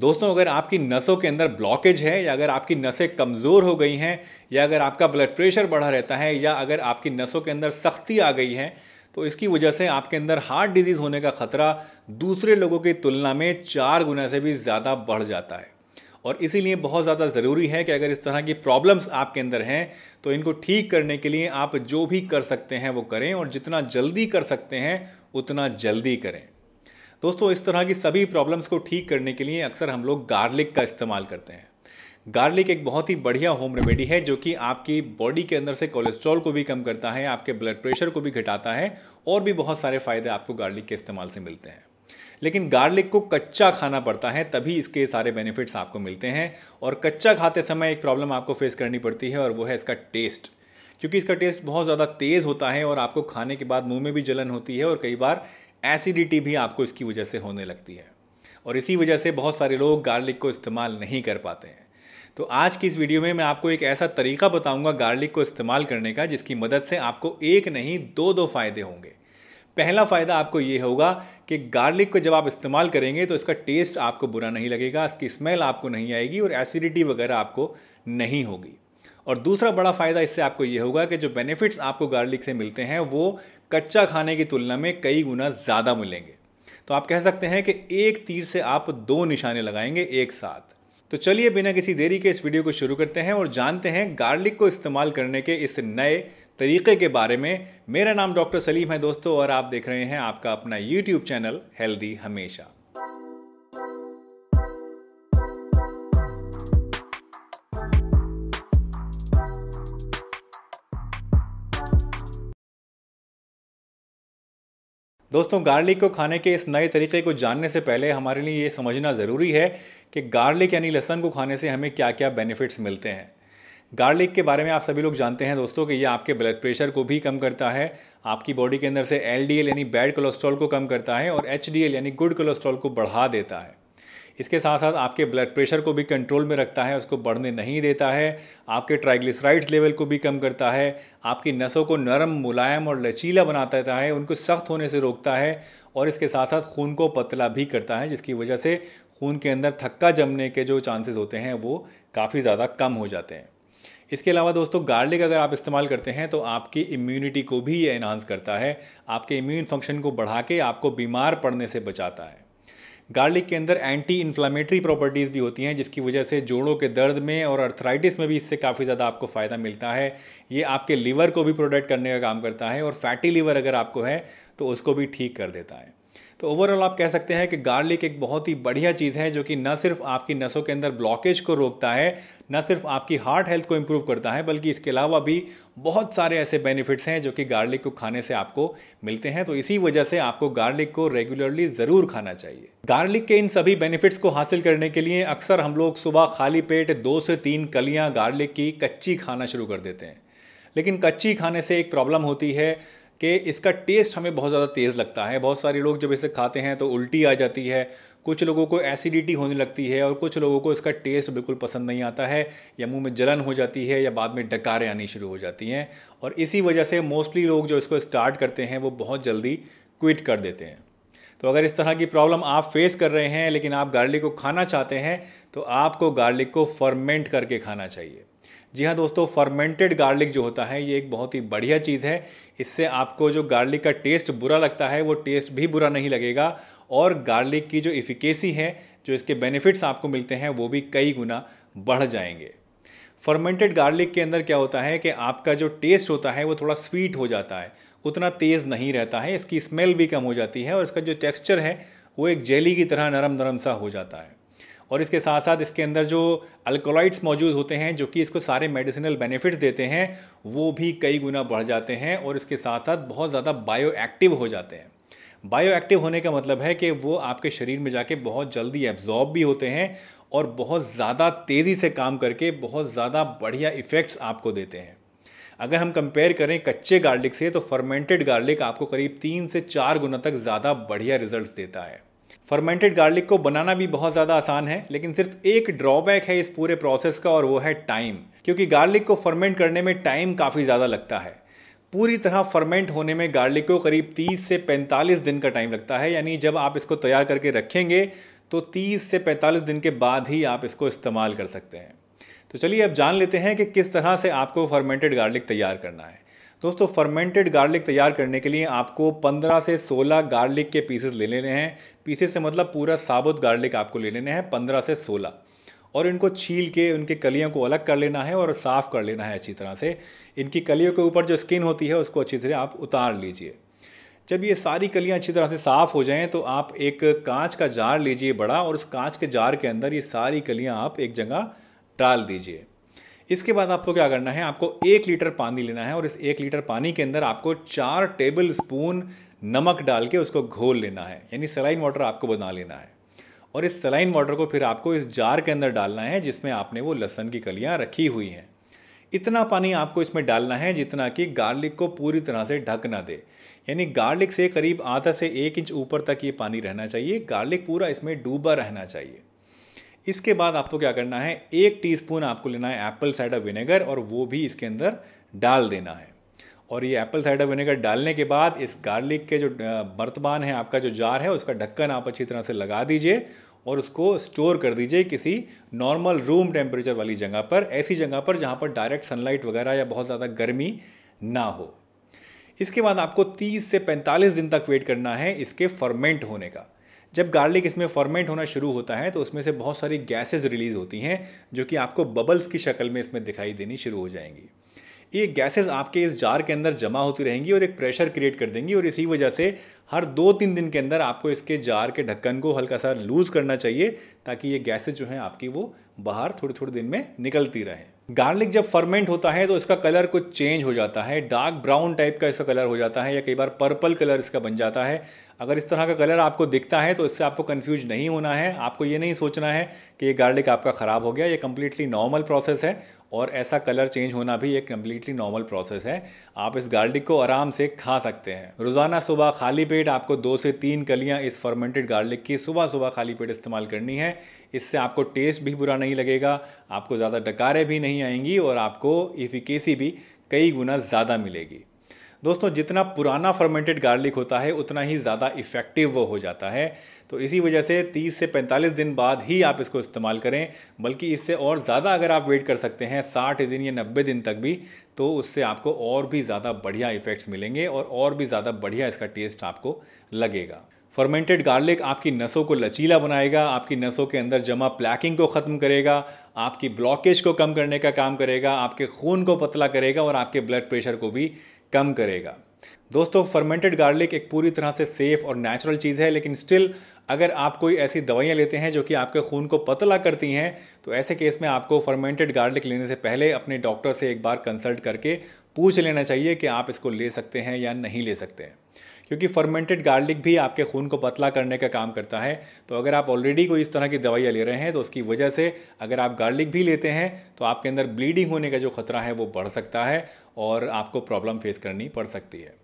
दोस्तों अगर आपकी नसों के अंदर ब्लॉकेज है या अगर आपकी नसें कमज़ोर हो गई हैं या अगर आपका ब्लड प्रेशर बढ़ा रहता है या अगर आपकी नसों के अंदर सख्ती आ गई है तो इसकी वजह से आपके अंदर हार्ट डिजीज़ होने का ख़तरा दूसरे लोगों की तुलना में चार गुना से भी ज़्यादा बढ़ जाता है और इसीलिए बहुत ज़्यादा ज़रूरी है कि अगर इस तरह की प्रॉब्लम्स आपके अंदर हैं तो इनको ठीक करने के लिए आप जो भी कर सकते हैं वो करें और जितना जल्दी कर सकते हैं उतना जल्दी करें दोस्तों इस तरह की सभी प्रॉब्लम्स को ठीक करने के लिए अक्सर हम लोग गार्लिक का इस्तेमाल करते हैं गार्लिक एक बहुत ही बढ़िया होम रेमेडी है जो कि आपकी बॉडी के अंदर से कोलेस्ट्रॉल को भी कम करता है आपके ब्लड प्रेशर को भी घटाता है और भी बहुत सारे फ़ायदे आपको गार्लिक के इस्तेमाल से मिलते हैं लेकिन गार्लिक को कच्चा खाना पड़ता है तभी इसके सारे बेनिफिट्स आपको मिलते हैं और कच्चा खाते समय एक प्रॉब्लम आपको फेस करनी पड़ती है और वो है इसका टेस्ट क्योंकि इसका टेस्ट बहुत ज़्यादा तेज़ होता है और आपको खाने के बाद मुंह में भी जलन होती है और कई बार एसिडिटी भी आपको इसकी वजह से होने लगती है और इसी वजह से बहुत सारे लोग गार्लिक को इस्तेमाल नहीं कर पाते हैं तो आज की इस वीडियो में मैं आपको एक ऐसा तरीका बताऊंगा गार्लिक को इस्तेमाल करने का जिसकी मदद से आपको एक नहीं दो दो फायदे होंगे पहला फ़ायदा आपको ये होगा कि गार्लिक को जब आप इस्तेमाल करेंगे तो इसका टेस्ट आपको बुरा नहीं लगेगा इसकी स्मेल आपको नहीं आएगी और एसिडिटी वगैरह आपको नहीं होगी और दूसरा बड़ा फ़ायदा इससे आपको ये होगा कि जो बेनिफिट्स आपको गार्लिक से मिलते हैं वो कच्चा खाने की तुलना में कई गुना ज़्यादा मिलेंगे तो आप कह सकते हैं कि एक तीर से आप दो निशाने लगाएंगे एक साथ तो चलिए बिना किसी देरी के इस वीडियो को शुरू करते हैं और जानते हैं गार्लिक को इस्तेमाल करने के इस नए तरीके के बारे में मेरा नाम डॉक्टर सलीम है दोस्तों और आप देख रहे हैं आपका अपना यूट्यूब चैनल हेल्दी हमेशा दोस्तों गार्लिक को खाने के इस नए तरीके को जानने से पहले हमारे लिए ये समझना ज़रूरी है कि गार्लिक यानी लहसन को खाने से हमें क्या क्या बेनिफिट्स मिलते हैं गार्लिक के बारे में आप सभी लोग जानते हैं दोस्तों कि ये आपके ब्लड प्रेशर को भी कम करता है आपकी बॉडी के अंदर से एल यानी बैड कोलेस्ट्रॉल को कम करता है और एच यानी गुड कोलेस्ट्रॉल को बढ़ा देता है इसके साथ साथ आपके ब्लड प्रेशर को भी कंट्रोल में रखता है उसको बढ़ने नहीं देता है आपके ट्राइग्लिसराइड्स लेवल को भी कम करता है आपकी नसों को नरम मुलायम और लचीला बना देता है उनको सख्त होने से रोकता है और इसके साथ साथ खून को पतला भी करता है जिसकी वजह से खून के अंदर थक्का जमने के जो चांसेस होते हैं वो काफ़ी ज़्यादा कम हो जाते हैं इसके अलावा दोस्तों गार्लिक अगर आप इस्तेमाल करते हैं तो आपकी इम्यूनिटी को भी ये इन्हांस करता है आपके इम्यून फंक्शन को बढ़ा के आपको बीमार पड़ने से बचाता है गार्लिक के अंदर एंटी इन्फ्लामेटरी प्रॉपर्टीज़ भी होती हैं जिसकी वजह से जोड़ों के दर्द में और अर्थराइटिस में भी इससे काफ़ी ज़्यादा आपको फ़ायदा मिलता है ये आपके लीवर को भी प्रोटेक्ट करने का काम करता है और फैटी लीवर अगर आपको है तो उसको भी ठीक कर देता है तो ओवरऑल आप कह सकते हैं कि गार्लिक एक बहुत ही बढ़िया चीज़ है जो कि न सिर्फ आपकी नसों के अंदर ब्लॉकेज को रोकता है न सिर्फ आपकी हार्ट हेल्थ को इम्प्रूव करता है बल्कि इसके अलावा भी बहुत सारे ऐसे बेनिफिट्स हैं जो कि गार्लिक को खाने से आपको मिलते हैं तो इसी वजह से आपको गार्लिक को रेगुलरली ज़रूर खाना चाहिए गार्लिक के इन सभी बेनिफिट्स को हासिल करने के लिए अक्सर हम लोग सुबह खाली पेट दो से तीन कलियाँ गार्लिक की कच्ची खाना शुरू कर देते हैं लेकिन कच्ची खाने से एक प्रॉब्लम होती है कि इसका टेस्ट हमें बहुत ज़्यादा तेज़ लगता है बहुत सारे लोग जब इसे खाते हैं तो उल्टी आ जाती है कुछ लोगों को एसिडिटी होने लगती है और कुछ लोगों को इसका टेस्ट बिल्कुल पसंद नहीं आता है या मुंह में जलन हो जाती है या बाद में डकारें आनी शुरू हो जाती हैं और इसी वजह से मोस्टली लोग जो इसको स्टार्ट करते हैं वो बहुत जल्दी क्विट कर देते हैं तो अगर इस तरह की प्रॉब्लम आप फेस कर रहे हैं लेकिन आप गार्लिक को खाना चाहते हैं तो आपको गार्लिक को फर्मेंट करके खाना चाहिए जी हाँ दोस्तों फर्मेंटेड गार्लिक जो होता है ये एक बहुत ही बढ़िया चीज़ है इससे आपको जो गार्लिक का टेस्ट बुरा लगता है वो टेस्ट भी बुरा नहीं लगेगा और गार्लिक की जो इफ़िकेसी है जो इसके बेनिफिट्स आपको मिलते हैं वो भी कई गुना बढ़ जाएंगे फर्मेंटेड गार्लिक के अंदर क्या होता है कि आपका जो टेस्ट होता है वो थोड़ा स्वीट हो जाता है उतना तेज़ नहीं रहता है इसकी स्मेल भी कम हो जाती है और इसका जो टेक्स्चर है वो एक जेली की तरह नरम नरम सा हो जाता है और इसके साथ साथ इसके अंदर जो अल्कोलाइड्स मौजूद होते हैं जो कि इसको सारे मेडिसिनल बेनिफिट्स देते हैं वो भी कई गुना बढ़ जाते हैं और इसके साथ साथ बहुत ज़्यादा बायो एक्टिव हो जाते हैं बायो एक्टिव होने का मतलब है कि वो आपके शरीर में जाके बहुत जल्दी एब्जॉर्ब भी होते हैं और बहुत ज़्यादा तेज़ी से काम करके बहुत ज़्यादा बढ़िया इफ़ेक्ट्स आपको देते हैं अगर हम कंपेयर करें कच्चे गार्लिक से तो फर्मेंटेड गार्लिक आपको करीब तीन से चार गुना तक ज़्यादा बढ़िया रिजल्ट्स देता है फर्मेंटेड गार्लिक को बनाना भी बहुत ज़्यादा आसान है लेकिन सिर्फ एक ड्रॉबैक है इस पूरे प्रोसेस का और वो है टाइम क्योंकि गार्लिक को फर्मेंट करने में टाइम काफ़ी ज़्यादा लगता है पूरी तरह फर्मेंट होने में गार्लिक को करीब 30 से 45 दिन का टाइम लगता है यानी जब आप इसको तैयार करके रखेंगे तो 30 से 45 दिन के बाद ही आप इसको इस्तेमाल कर सकते हैं तो चलिए अब जान लेते हैं कि किस तरह से आपको फर्मेंटेड गार्लिक तैयार करना है दोस्तों फर्मेंटेड गार्लिक तैयार करने के लिए आपको 15 से 16 गार्लिक के पीसेस ले लेने हैं पीसेस से मतलब पूरा साबुत गार्लिक आपको ले लेने हैं 15 से 16 और इनको छील के उनके कलियों को अलग कर लेना है और साफ़ कर लेना है अच्छी तरह से इनकी कलियों के ऊपर जो स्किन होती है उसको अच्छी तरह आप उतार लीजिए जब ये सारी कलियाँ अच्छी तरह से साफ़ हो जाएँ तो आप एक कांच का जार लीजिए बड़ा और उस कांच के जार के अंदर ये सारी कलियाँ आप एक जगह डाल दीजिए इसके बाद आपको क्या करना है आपको एक लीटर पानी लेना है और इस एक लीटर पानी के अंदर आपको चार टेबल स्पून नमक डाल के उसको घोल लेना है यानी सलाइन वाटर आपको बना लेना है और इस सलाइन वाटर को फिर आपको इस जार के अंदर डालना है जिसमें आपने वो लहसन की कलियाँ रखी हुई हैं इतना पानी आपको इसमें डालना है जितना कि गार्लिक को पूरी तरह से ढक ना दे यानी गार्लिक से करीब आधा से एक इंच ऊपर तक ये पानी रहना चाहिए गार्लिक पूरा इसमें डूबा रहना चाहिए इसके बाद आपको क्या करना है एक टी आपको लेना है एप्पल साइडर विनेगर और वो भी इसके अंदर डाल देना है और ये एप्पल साइडर विनेगर डालने के बाद इस गार्लिक के जो बर्तमान है आपका जो जार है उसका ढक्कन आप अच्छी तरह से लगा दीजिए और उसको स्टोर कर दीजिए किसी नॉर्मल रूम टेम्परेचर वाली जगह पर ऐसी जगह पर जहाँ पर डायरेक्ट सनलाइट वगैरह या बहुत ज़्यादा गर्मी ना हो इसके बाद आपको 30 से 45 दिन तक वेट करना है इसके फर्मेंट होने का जब गार्लिक इसमें फॉर्मेंट होना शुरू होता है तो उसमें से बहुत सारी गैसेज रिलीज़ होती हैं जो कि आपको बबल्स की शक्ल में इसमें दिखाई देनी शुरू हो जाएंगी ये गैसेस आपके इस जार के अंदर जमा होती रहेंगी और एक प्रेशर क्रिएट कर देंगी और इसी वजह से हर दो तीन दिन के अंदर आपको इसके जार के ढक्कन को हल्का सा लूज़ करना चाहिए ताकि ये गैसेज जो हैं आपकी वो बाहर थोड़े थोड़े दिन में निकलती रहे गार्लिक जब फर्मेंट होता है तो इसका कलर कुछ चेंज हो जाता है डार्क ब्राउन टाइप का इसका कलर हो जाता है या कई बार पर्पल कलर इसका बन जाता है अगर इस तरह का कलर आपको दिखता है तो इससे आपको कन्फ्यूज नहीं होना है आपको ये नहीं सोचना है कि ये गार्लिक आपका ख़राब हो गया ये कम्प्लीटली नॉर्मल प्रोसेस है और ऐसा कलर चेंज होना भी एक कम्प्लीटली नॉर्मल प्रोसेस है आप इस गार्लिक को आराम से खा सकते हैं रोज़ाना सुबह खाली पेट आपको दो से तीन कलियां इस फर्मेंटेड गार्लिक की सुबह सुबह खाली पेट इस्तेमाल करनी है इससे आपको टेस्ट भी बुरा नहीं लगेगा आपको ज़्यादा डकारें भी नहीं आएंगी और आपको इफिकेसी भी कई गुना ज़्यादा मिलेगी दोस्तों जितना पुराना फर्मेंटेड गार्लिक होता है उतना ही ज़्यादा इफ़ेक्टिव वो हो जाता है तो इसी वजह से 30 से 45 दिन बाद ही आप इसको इस्तेमाल करें बल्कि इससे और ज़्यादा अगर आप वेट कर सकते हैं 60 दिन या 90 दिन तक भी तो उससे आपको और भी ज़्यादा बढ़िया इफ़ेक्ट्स मिलेंगे और और भी ज़्यादा बढ़िया इसका टेस्ट आपको लगेगा फर्मेंटेड गार्लिक आपकी नसों को लचीला बनाएगा आपकी नसों के अंदर जमा प्लैकिंग को ख़त्म करेगा आपकी ब्लॉकेज को कम करने का काम करेगा आपके खून को पतला करेगा और आपके ब्लड प्रेशर को भी कम करेगा दोस्तों फर्मेंटेड गार्लिक एक पूरी तरह से सेफ़ और नेचुरल चीज़ है लेकिन स्टिल अगर आप कोई ऐसी दवाइयाँ लेते हैं जो कि आपके खून को पतला करती हैं तो ऐसे केस में आपको फर्मेंटेड गार्लिक लेने से पहले अपने डॉक्टर से एक बार कंसल्ट करके पूछ लेना चाहिए कि आप इसको ले सकते हैं या नहीं ले सकते हैं क्योंकि फर्मेंटेड गार्लिक भी आपके खून को पतला करने का काम करता है तो अगर आप ऑलरेडी कोई इस तरह की दवाइयाँ ले रहे हैं तो उसकी वजह से अगर आप गार्लिक भी लेते हैं तो आपके अंदर ब्लीडिंग होने का जो खतरा है वो बढ़ सकता है और आपको प्रॉब्लम फेस करनी पड़ सकती है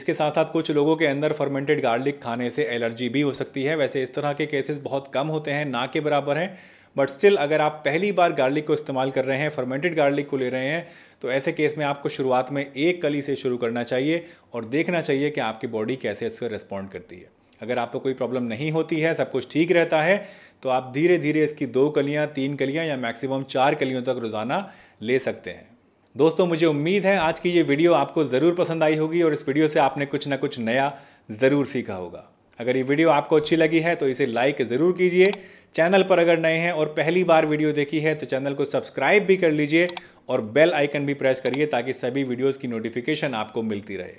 इसके साथ साथ कुछ लोगों के अंदर फर्मेंटेड गार्लिक खाने से एलर्जी भी हो सकती है वैसे इस तरह के केसेस बहुत कम होते हैं ना के बराबर हैं बट स्टिल अगर आप पहली बार गार्लिक को इस्तेमाल कर रहे हैं फर्मेंटेड गार्लिक को ले रहे हैं तो ऐसे केस में आपको शुरुआत में एक कली से शुरू करना चाहिए और देखना चाहिए कि आपकी बॉडी कैसे इससे रिस्पॉन्ड करती है अगर आपको कोई प्रॉब्लम नहीं होती है सब कुछ ठीक रहता है तो आप धीरे धीरे इसकी दो कलियाँ तीन कलियाँ या मैक्सिमम चार कलियों तक रोज़ाना ले सकते हैं दोस्तों मुझे उम्मीद है आज की ये वीडियो आपको ज़रूर पसंद आई होगी और इस वीडियो से आपने कुछ ना कुछ नया ज़रूर सीखा होगा अगर ये वीडियो आपको अच्छी लगी है तो इसे लाइक ज़रूर कीजिए चैनल पर अगर नए हैं और पहली बार वीडियो देखी है तो चैनल को सब्सक्राइब भी कर लीजिए और बेल आइकन भी प्रेस करिए ताकि सभी वीडियोज़ की नोटिफिकेशन आपको मिलती रहे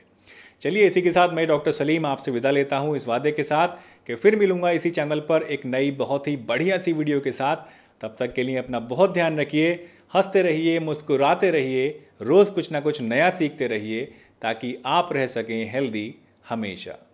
चलिए इसी के साथ मैं डॉक्टर सलीम आपसे विदा लेता हूँ इस वादे के साथ कि फिर मिलूंगा इसी चैनल पर एक नई बहुत ही बढ़िया सी वीडियो के साथ तब तक के लिए अपना बहुत ध्यान रखिए हंसते रहिए मुस्कुराते रहिए रोज़ कुछ ना कुछ नया सीखते रहिए ताकि आप रह सकें हेल्दी हमेशा